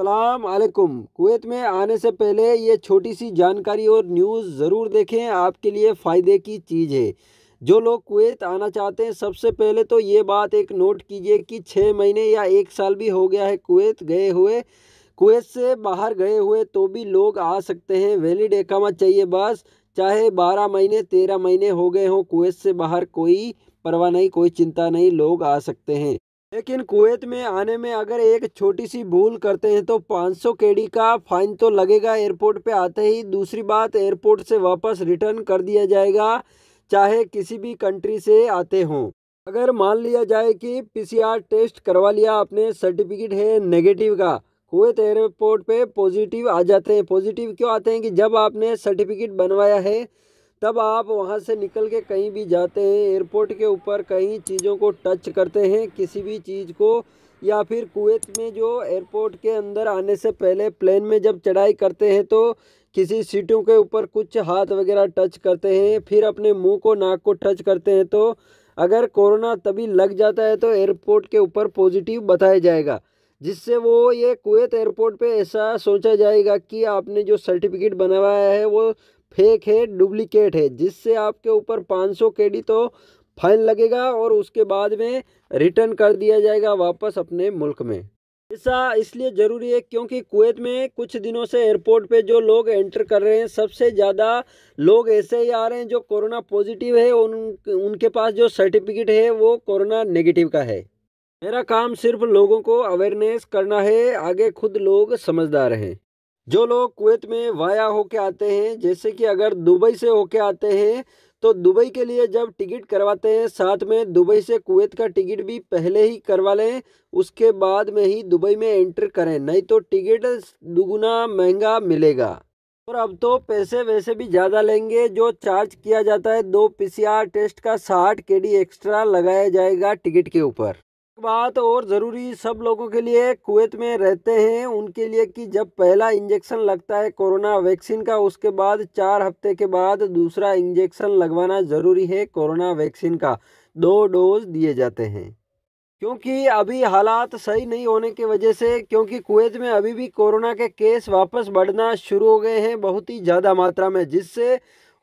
अलैक्म Kuwait में आने से पहले ये छोटी सी जानकारी और न्यूज़ ज़रूर देखें आपके लिए फ़ायदे की चीज़ है जो लोग कुवैत आना चाहते हैं सबसे पहले तो ये बात एक नोट कीजिए कि छः महीने या एक साल भी हो गया है कुवैत गए हुए कुवैत से बाहर गए हुए तो भी लोग आ सकते हैं वैलिड एकामा चाहिए बस चाहे बारह महीने तेरह महीने हो गए हों कुवैत से बाहर कोई परवाह नहीं कोई चिंता नहीं लोग आ सकते हैं लेकिन कुवैत में आने में अगर एक छोटी सी भूल करते हैं तो 500 केडी का फाइन तो लगेगा एयरपोर्ट पे आते ही दूसरी बात एयरपोर्ट से वापस रिटर्न कर दिया जाएगा चाहे किसी भी कंट्री से आते हों अगर मान लिया जाए कि पीसीआर टेस्ट करवा लिया आपने सर्टिफिकेट है नेगेटिव का कुवैत एयरपोर्ट पे पॉजिटिव आ जाते हैं पॉजिटिव क्यों आते हैं कि जब आपने सर्टिफिकेट बनवाया है तब आप वहाँ से निकल के कहीं भी जाते हैं एयरपोर्ट के ऊपर कई चीज़ों को टच करते हैं किसी भी चीज़ को या फिर कुवैत में जो एयरपोर्ट के अंदर आने से पहले प्लेन में जब चढ़ाई करते हैं तो किसी सीटों के ऊपर कुछ हाथ वगैरह टच करते हैं फिर अपने मुंह को नाक को टच करते हैं तो अगर कोरोना तभी लग जाता है तो एयरपोर्ट के ऊपर पॉजिटिव बताया जाएगा जिससे वो ये कुवैत एयरपोर्ट पे ऐसा सोचा जाएगा कि आपने जो सर्टिफिकेट बनवाया है वो फेक है डुप्लीकेट है जिससे आपके ऊपर पाँच सौ के डी तो फाइन लगेगा और उसके बाद में रिटर्न कर दिया जाएगा वापस अपने मुल्क में ऐसा इसलिए ज़रूरी है क्योंकि कुवैत में कुछ दिनों से एयरपोर्ट पे जो लोग एंटर कर रहे हैं सबसे ज़्यादा लोग ऐसे ही आ रहे हैं जो कोरोना पॉजिटिव है उन उनके पास जो सर्टिफिकेट है वो कोरोना नेगेटिव का है मेरा काम सिर्फ लोगों को अवेयरनेस करना है आगे खुद लोग समझदार हैं जो लोग कुवैत में वाया होके आते हैं जैसे कि अगर दुबई से होके आते हैं तो दुबई के लिए जब टिकट करवाते हैं साथ में दुबई से कुवैत का टिकट भी पहले ही करवा लें उसके बाद में ही दुबई में एंटर करें नहीं तो टिकट दुगुना महंगा मिलेगा और अब तो पैसे वैसे भी ज़्यादा लेंगे जो चार्ज किया जाता है दो पीसीआर टेस्ट का साठ के एक्स्ट्रा लगाया जाएगा टिकट के ऊपर बात और ज़रूरी सब लोगों के लिए कुवैत में रहते हैं उनके लिए कि जब पहला इंजेक्शन लगता है कोरोना वैक्सीन का उसके बाद चार हफ्ते के बाद दूसरा इंजेक्शन लगवाना ज़रूरी है कोरोना वैक्सीन का दो डोज दिए जाते हैं क्योंकि अभी हालात सही नहीं होने की वजह से क्योंकि कुवैत में अभी भी कोरोना के केस वापस बढ़ना शुरू हो गए हैं बहुत ही ज़्यादा मात्रा में जिससे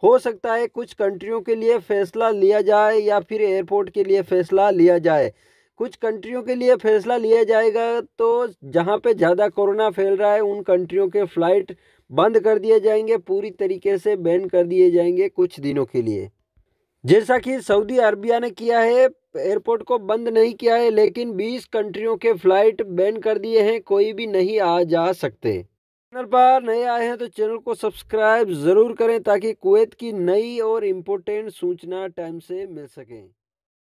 हो सकता है कुछ कंट्रियों के लिए फैसला लिया जाए या फिर एयरपोर्ट के लिए फैसला लिया जाए कुछ कंट्रियों के लिए फैसला लिया जाएगा तो जहाँ पे ज़्यादा कोरोना फैल रहा है उन कंट्रियों के फ्लाइट बंद कर दिए जाएंगे पूरी तरीके से बैन कर दिए जाएंगे कुछ दिनों के लिए जैसा कि सऊदी अरबिया ने किया है एयरपोर्ट को बंद नहीं किया है लेकिन 20 कंट्रियों के फ्लाइट बैन कर दिए हैं कोई भी नहीं आ जा सकते चैनल पर नए आए हैं तो चैनल को सब्सक्राइब ज़रूर करें ताकि कुवैत की नई और इम्पोर्टेंट सूचना टाइम से मिल सके